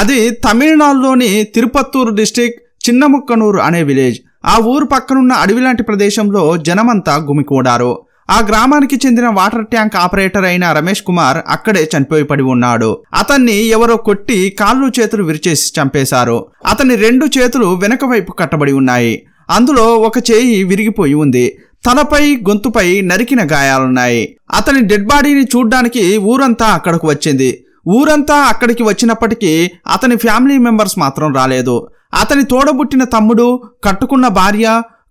అది తమిళనాడులోని తిరుపత్తూరు డిస్టిక్ చిన్నముక్కనూరు అనే విలేజ్ ఆ ఊరు పక్కనున్న అడవిలాంటి ప్రదేశంలో జనమంతా గుమికూడారు ఆ గ్రామానికి చెందిన వాటర్ ట్యాంక్ ఆపరేటర్ అయిన రమేష్ కుమార్ అక్కడే చనిపోయి పడి ఉన్నాడు అతన్ని ఎవరో కొట్టి కాళ్ళు చేతులు విరిచేసి చంపేశారు అతని రెండు చేతులు వెనక వైపు కట్టబడి ఉన్నాయి అందులో ఒక చేయి విరిగిపోయి ఉంది తలపై గొంతుపై నరికిన గాయాలున్నాయి అతని డెడ్ బాడీని చూడ్డానికి ఊరంతా అక్కడకు వచ్చింది ఊరంతా అక్కడికి వచ్చినప్పటికీ అతని ఫ్యామిలీ మెంబర్స్ మాత్రం రాలేదు అతని తోడబుట్టిన తమ్ముడు కట్టుకున్న భార్య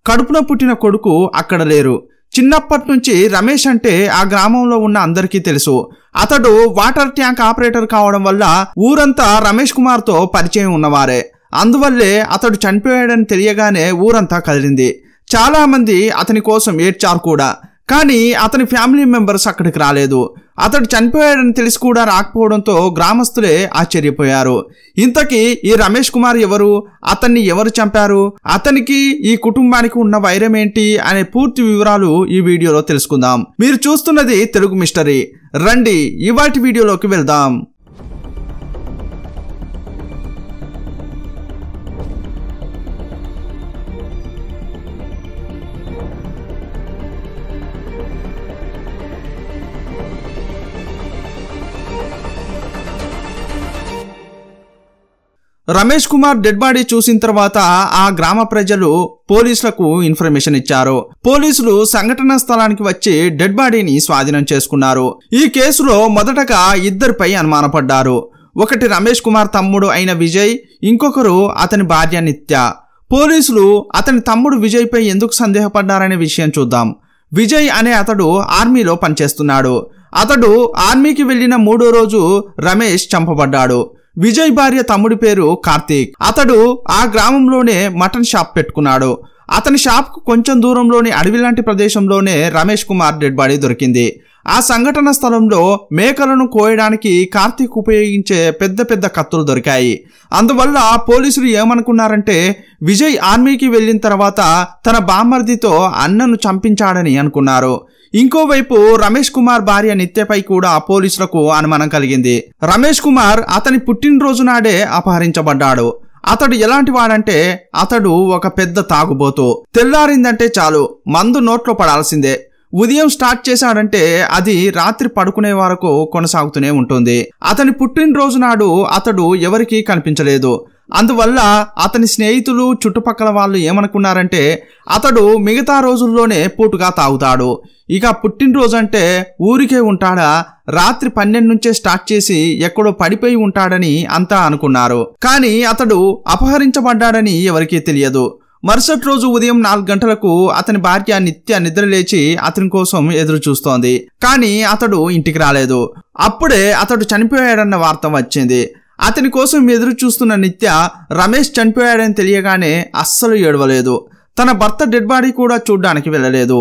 కడుపున పుట్టిన కొడుకు అక్కడ లేరు చిన్నప్పటి నుంచి రమేష్ అంటే ఆ గ్రామంలో ఉన్న అందరికీ తెలుసు అతడు వాటర్ ట్యాంక్ ఆపరేటర్ కావడం వల్ల ఊరంతా రమేష్ కుమార్తో పరిచయం ఉన్నవారే అందువల్లే అతడు చనిపోయాడని తెలియగానే ఊరంతా కదిలింది చాలామంది అతని కోసం ఏడ్చారు కూడా కానీ అతని ఫ్యామిలీ మెంబర్స్ అక్కడికి రాలేదు అతడు చనిపోయాడని తెలిసి కూడా రాకపోవడంతో గ్రామస్తులే ఆశ్చర్యపోయారు ఇంతకీ ఈ రమేష్ కుమార్ ఎవరు అతన్ని ఎవరు చంపారు అతనికి ఈ కుటుంబానికి ఉన్న వైరం ఏంటి అనే పూర్తి వివరాలు ఈ వీడియోలో తెలుసుకుందాం మీరు చూస్తున్నది తెలుగు మిస్టరీ రండి ఇవాటి వీడియోలోకి వెళ్దాం రమేష్ కుమార్ డెడ్ బాడీ చూసిన తర్వాత ఆ గ్రామ ప్రజలు పోలీసులకు ఇన్ఫర్మేషన్ ఇచ్చారు పోలీసులు సంఘటన స్థలానికి వచ్చి డెడ్ బాడీని స్వాధీనం చేసుకున్నారు ఈ కేసులో మొదటగా ఇద్దరిపై అనుమానపడ్డారు ఒకటి రమేష్ కుమార్ తమ్ముడు అయిన విజయ్ ఇంకొకరు అతని భార్య నిత్య పోలీసులు అతని తమ్ముడు విజయ్పై ఎందుకు సందేహపడ్డారనే విషయం చూద్దాం విజయ్ అనే అతడు ఆర్మీలో పనిచేస్తున్నాడు అతడు ఆర్మీకి వెళ్ళిన మూడో రోజు రమేష్ చంపబడ్డాడు విజయ్ భార్య తమ్ముడి పేరు కార్తీక్ అతడు ఆ గ్రామంలోనే మటన్ షాప్ పెట్టుకున్నాడు అతని షాప్కు కొంచెం దూరంలోని అడవి లాంటి ప్రదేశంలోనే రమేష్ కుమార్ డెడ్ బాడీ దొరికింది ఆ సంఘటన స్థలంలో మేకలను కోయడానికి కార్తీక్ ఉపయోగించే పెద్ద పెద్ద కత్తులు దొరికాయి అందువల్ల పోలీసులు ఏమనుకున్నారంటే విజయ్ ఆర్మీకి వెళ్ళిన తర్వాత తన బామర్దితో అన్నను చంపించాడని అనుకున్నారు ఇంకోవైపు రమేష్ కుమార్ భార్య నిత్యపై కూడా పోలీసులకు అనుమానం కలిగింది రమేష్ కుమార్ అతని పుట్టినరోజు నాడే అపహరించబడ్డాడు అతడు ఎలాంటి వాడంటే అతడు ఒక పెద్ద తాగుబోతు తెల్లారిందంటే చాలు మందు నోట్లో పడాల్సిందే ఉదయం స్టార్ట్ చేశాడంటే అది రాత్రి పడుకునే వరకు కొనసాగుతూనే ఉంటుంది అతని పుట్టినరోజు నాడు అతడు ఎవరికీ కనిపించలేదు అందువల్ల అతని స్నేహితులు చుట్టుపక్కల వాళ్ళు ఏమనుకున్నారంటే అతడు మిగతా రోజుల్లోనే పూటుగా తాగుతాడు ఇక పుట్టినరోజు అంటే ఊరికే ఉంటాడా రాత్రి పన్నెండు నుంచే స్టార్ట్ చేసి ఎక్కడో పడిపోయి ఉంటాడని అంతా అనుకున్నారు కానీ అతడు అపహరించబడ్డాడని ఎవరికీ తెలియదు మరుసటి రోజు ఉదయం నాలుగు గంటలకు అతని భార్య నిత్య నిద్ర లేచి అతని కోసం ఎదురు చూస్తోంది కానీ అతడు ఇంటికి రాలేదు అప్పుడే అతడు చనిపోయాడన్న వార్త వచ్చింది అతని కోసం ఎదురు చూస్తున్న నిత్య రమేష్ చనిపోయాడని తెలియగానే అస్సలు ఏడవలేదు తన భర్త డెడ్ బాడీ కూడా చూడ్డానికి వెళ్ళలేదు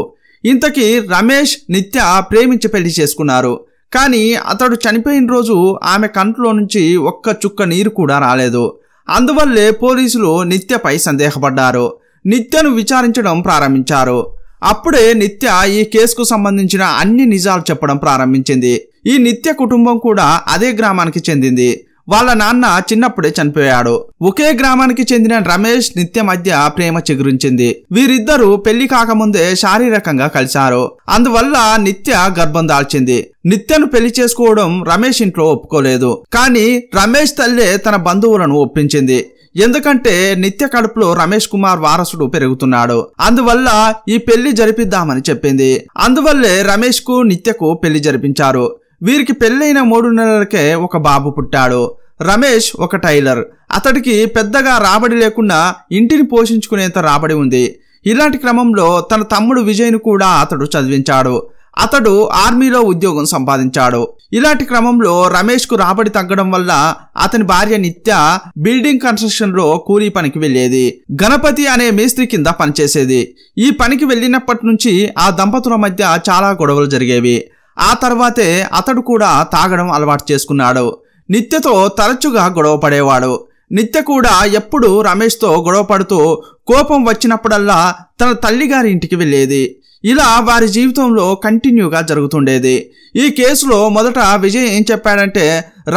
ఇంతకీ రమేష్ నిత్య ప్రేమించి పెళ్లి చేసుకున్నారు కానీ అతడు చనిపోయిన రోజు ఆమె కంట్లో నుంచి ఒక్క చుక్క నీరు కూడా రాలేదు అందువల్లే పోలీసులు నిత్యపై సందేహపడ్డారు నిత్యను విచారించడం ప్రారంభించారు అప్పుడే నిత్య ఈ కేసుకు సంబంధించిన అన్ని నిజాలు చెప్పడం ప్రారంభించింది ఈ నిత్య కుటుంబం కూడా అదే గ్రామానికి చెందింది వాళ్ళ నాన్న చిన్నప్పుడే చనిపోయాడు ఒకే గ్రామానికి చెందిన రమేష్ నిత్య మధ్య ప్రేమ చిగురించింది వీరిద్దరూ పెళ్లి కాకముందే శారీరకంగా కలిశారు అందువల్ల నిత్య గర్భం దాల్చింది నిత్యను పెళ్లి చేసుకోవడం రమేష్ ఇంట్లో ఒప్పుకోలేదు కానీ రమేష్ తల్లే తన బంధువులను ఒప్పించింది ఎందుకంటే నిత్య కడుపులో రమేష్ కుమార్ వారసుడు పెరుగుతున్నాడు అందువల్ల ఈ పెళ్లి జరిపిద్దామని చెప్పింది అందువల్లే రమేష్ కు నిత్యకు పెళ్లి జరిపించారు వీరికి పెళ్ళైన మూడు నెలలకే ఒక బాబు పుట్టాడు రమేష్ ఒక టైలర్ అతడికి పెద్దగా రాబడి లేకుండా ఇంటిని పోషించుకునేంత రాబడి ఉంది ఇలాంటి క్రమంలో తన తమ్ముడు విజయ్ను కూడా అతడు చదివించాడు అతడు ఆర్మీలో ఉద్యోగం సంపాదించాడు ఇలాంటి క్రమంలో రమేష్కు రాబడి తగ్గడం వల్ల అతని భార్య నిత్య బిల్డింగ్ కన్స్ట్రక్షన్లో కూలీ పనికి వెళ్ళేది గణపతి అనే మేస్త్రి కింద పనిచేసేది ఈ పనికి వెళ్ళినప్పటి నుంచి ఆ దంపతుల మధ్య చాలా గొడవలు జరిగేవి ఆ తర్వాతే అతడు కూడా తాగడం అలవాటు చేసుకున్నాడు నిత్యతో తరచుగా గొడవపడేవాడు నిత్య కూడా ఎప్పుడూ రమేష్తో గొడవపడుతూ కోపం వచ్చినప్పుడల్లా తన తల్లిగారి ఇంటికి వెళ్ళేది ఇలా వారి జీవితంలో కంటిన్యూగా జరుగుతుండేది ఈ కేసులో మొదట విజయ్ ఏం చెప్పాడంటే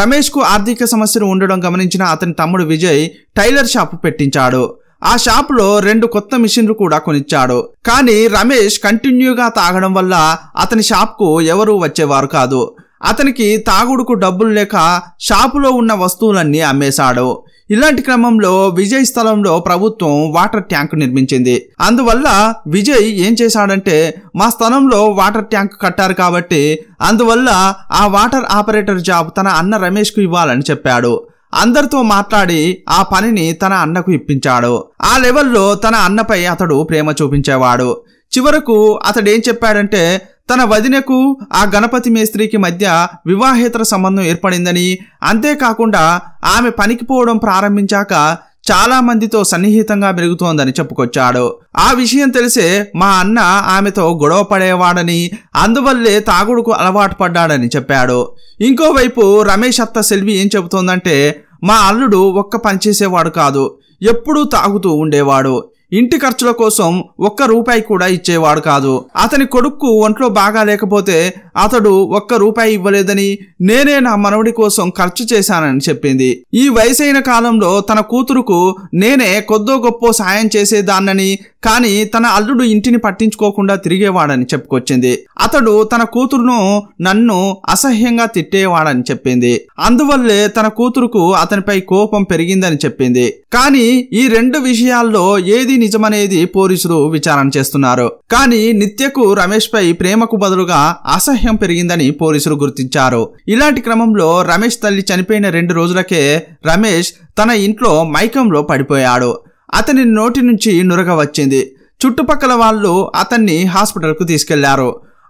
రమేష్కు ఆర్థిక సమస్యలు ఉండడం గమనించిన అతని తమ్ముడు విజయ్ టైలర్ షాప్ పెట్టించాడు ఆ షాపులో రెండు కొత్త మిషన్లు కూడా కొనిచ్చాడు కానీ రమేష్ కంటిన్యూగా తాగడం వల్ల అతని షాప్కు ఎవరూ వచ్చేవారు కాదు అతనికి తాగుడుకు డబ్బులు లేక షాపులో ఉన్న వస్తువులన్నీ అమ్మేశాడు ఇలాంటి క్రమంలో విజయ్ స్థలంలో ప్రభుత్వం వాటర్ ట్యాంక్ నిర్మించింది అందువల్ల విజయ్ ఏం చేశాడంటే మా స్థలంలో వాటర్ ట్యాంక్ కట్టారు కాబట్టి అందువల్ల ఆ వాటర్ ఆపరేటర్ జాబ్ తన అన్న రమేష్కు ఇవ్వాలని చెప్పాడు అందరితో మాట్లాడి ఆ పనిని తన అన్నకు ఇప్పించాడు ఆ లెవెల్లో తన అన్నపై అతడు ప్రేమ చూపించేవాడు చివరకు అతడేం చెప్పాడంటే తన వదినకు ఆ గణపతి మేస్త్రికి మధ్య వివాహేతర సంబంధం ఏర్పడిందని అంతేకాకుండా ఆమె పనికిపోవడం ప్రారంభించాక చాలా మందితో సన్నిహితంగా పెరుగుతోందని చెప్పుకొచ్చాడు ఆ విషయం తెలిసే మా అన్న ఆమెతో గొడవ పడేవాడని అందువల్లే తాగుడుకు అలవాటు పడ్డాడని చెప్పాడు ఇంకోవైపు రమేష్ అత్త సెల్వి ఏం చెబుతోందంటే మా అల్లుడు ఒక్క పనిచేసేవాడు కాదు ఎప్పుడూ తాగుతూ ఉండేవాడు ఇంటి ఖర్చుల కోసం ఒక్క రూపాయి కూడా ఇచ్చేవాడు కాదు అతని కొడుక్కు ఒంట్లో బాగా లేకపోతే అతడు ఒక్క రూపాయి ఇవ్వలేదని నేనే నా మనవడి కోసం ఖర్చు చేశానని చెప్పింది ఈ వయసైన కాలంలో తన కూతురుకు నేనే కొద్దో గొప్ప సాయం చేసేదాన్నని కానీ తన అల్లుడు ఇంటిని పట్టించుకోకుండా తిరిగేవాడని చెప్పుకొచ్చింది అతడు తన కూతురును నన్ను అసహ్యంగా తిట్టేవాడని చెప్పింది అందువల్లే తన కూతురుకు అతనిపై కోపం పెరిగిందని చెప్పింది కానీ ఈ రెండు విషయాల్లో ఏది ఏది నిజమనేది పోలీసులు విచారణ చేస్తున్నారు కానీ నిత్యకు రమేష్ పై ప్రేమకు బదులుగా అసహ్యం పెరిగిందని పోలీసులు గుర్తించారు ఇలాంటి క్రమంలో రమేష్ తల్లి చనిపోయిన రెండు రోజులకే రమేష్ తన ఇంట్లో మైకంలో పడిపోయాడు అతని నోటి నుంచి నురగ వచ్చింది చుట్టుపక్కల వాళ్ళు అతన్ని హాస్పిటల్కు తీసుకెళ్లారు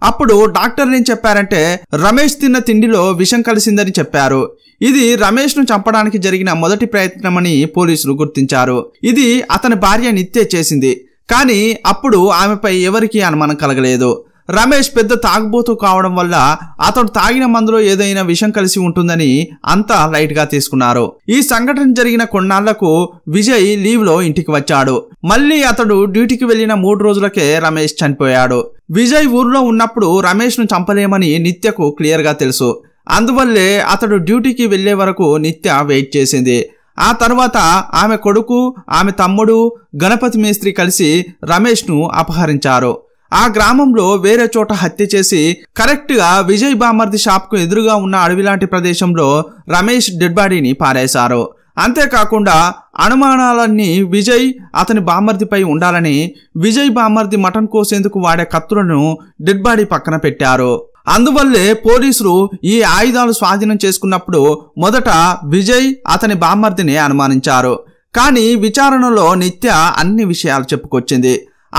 అప్పుడు డాక్టర్ ఏం చెప్పారంటే రమేష్ తిన్న తిండిలో విషం కలిసిందని చెప్పారు ఇది రమేష్ను చంపడానికి జరిగిన మొదటి ప్రయత్నమని పోలీసులు గుర్తించారు ఇది అతని భార్య నిత్య చేసింది కానీ అప్పుడు ఆమెపై ఎవరికీ అనుమానం కలగలేదు రమేష్ పెద్ద తాగుబోతు కావడం వల్ల అతడు తాగిన మందులో ఏదైనా విషం కలిసి ఉంటుందని అంతా లైట్గా తీసుకున్నారు ఈ సంఘటన జరిగిన కొన్నాళ్లకు విజయ్ లీవ్లో ఇంటికి వచ్చాడు మళ్ళీ అతడు డ్యూటీకి వెళ్లిన మూడు రోజులకే రమేష్ చనిపోయాడు విజయ్ ఊర్లో ఉన్నప్పుడు రమేష్ను చంపలేమని నిత్యకు క్లియర్గా తెలుసు అందువల్లే అతడు డ్యూటీకి వెళ్లే వరకు నిత్య వెయిట్ చేసింది ఆ తర్వాత ఆమె కొడుకు ఆమె తమ్ముడు గణపతి మేస్త్రి కలిసి రమేష్ను అపహరించారు ఆ గ్రామంలో వేరే చోట హత్య చేసి కరెక్ట్గా విజయ్ బామర్ది షాప్కు ఎదురుగా ఉన్న అడవిలాంటి ప్రదేశంలో రమేష్ డెడ్ బాడీని పారేశారు అంతేకాకుండా అనుమానాలన్నీ విజయ్ అతని బామర్దిపై ఉండాలని విజయ్ బామర్ది మటన్ కోసేందుకు వాడే కత్తులను డెడ్ బాడీ పక్కన పెట్టారు అందువల్లే పోలీసులు ఈ ఆయుధాలు స్వాధీనం చేసుకున్నప్పుడు మొదట విజయ్ అతని బామర్దిని అనుమానించారు కానీ విచారణలో నిత్య అన్ని విషయాలు చెప్పుకొచ్చింది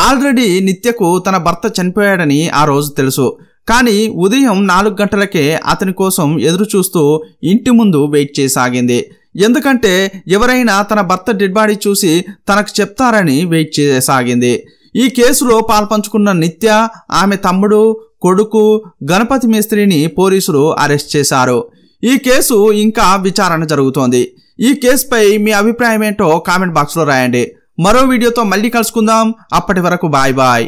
ఆల్రెడీ నిత్యకు తన భర్త చనిపోయాడని ఆ రోజు తెలుసు కానీ ఉదయం నాలుగు గంటలకే అతని కోసం ఎదురు చూస్తూ ఇంటి ముందు వెయిట్ చేసాగింది ఎందుకంటే ఎవరైనా తన భర్త డెడ్ బాడీ చూసి తనకు చెప్తారని వెయిట్ చేయసాగింది ఈ కేసులో పాల్పంచుకున్న నిత్య ఆమె తమ్ముడు కొడుకు గణపతి మేస్త్రిని పోలీసులు అరెస్ట్ చేశారు ఈ కేసు ఇంకా విచారణ జరుగుతోంది ఈ కేసుపై మీ అభిప్రాయం ఏంటో కామెంట్ బాక్స్లో రాయండి మరో వీడియోతో మళ్ళీ కలుసుకుందాం అప్పటి వరకు బాయ్ బాయ్